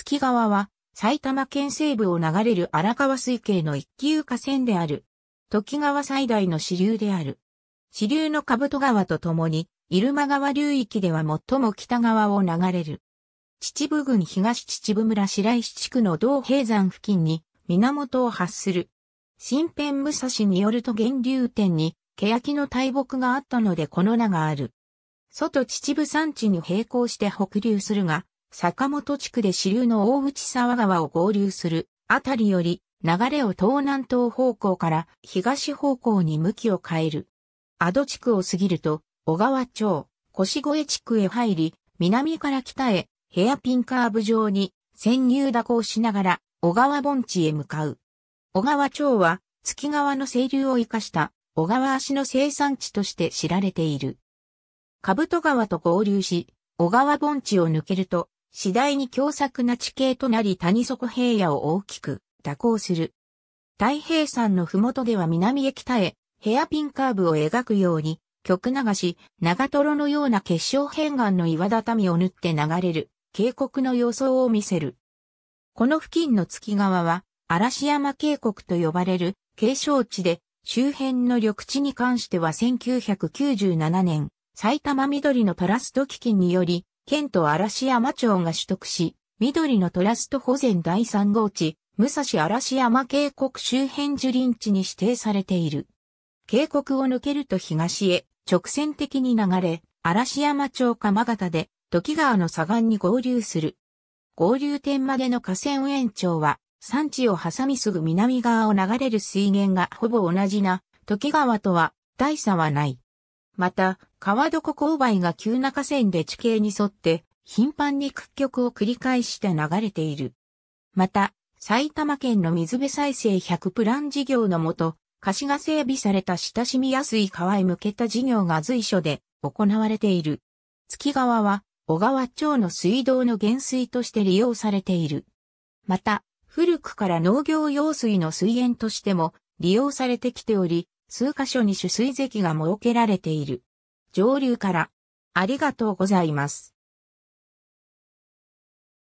月川は埼玉県西部を流れる荒川水系の一級河川である。時川最大の支流である。支流の兜川とともに、入間川流域では最も北側を流れる。秩父郡東秩父村白石地区の道平山付近に源を発する。新編武蔵によると源流点に欅の大木があったのでこの名がある。外秩父山地に並行して北流するが、坂本地区で支流の大内沢川を合流するあたりより流れを東南東方向から東方向に向きを変える。阿戸地区を過ぎると小川町、腰越地区へ入り、南から北へヘアピンカーブ状に潜入蛇行しながら小川盆地へ向かう。小川町は月川の清流を生かした小川足の生産地として知られている。兜川と合流し、小川盆地を抜けると次第に強作な地形となり谷底平野を大きく蛇行する。太平山の麓では南へ北へ、ヘアピンカーブを描くように、曲流し、長ロのような結晶片岩の岩畳を縫って流れる、渓谷の様相を見せる。この付近の月川は、嵐山渓谷と呼ばれる景勝地で、周辺の緑地に関しては1997年、埼玉緑のトラスト基金により、県と嵐山町が取得し、緑のトラスト保全第3号地、武蔵嵐山渓谷周辺樹林地に指定されている。渓谷を抜けると東へ直線的に流れ、嵐山町鎌形で、時川の左岸に合流する。合流点までの河川延長は、山地を挟みすぐ南側を流れる水源がほぼ同じな、時川とは、大差はない。また、川床勾配が急な河川で地形に沿って頻繁に屈曲を繰り返して流れている。また、埼玉県の水辺再生100プラン事業のもと、貸しが整備された親しみやすい川へ向けた事業が随所で行われている。月川は小川町の水道の減水として利用されている。また、古くから農業用水の水源としても利用されてきており、数箇所に取水堰が設けられている。上流から。ありがとうございます。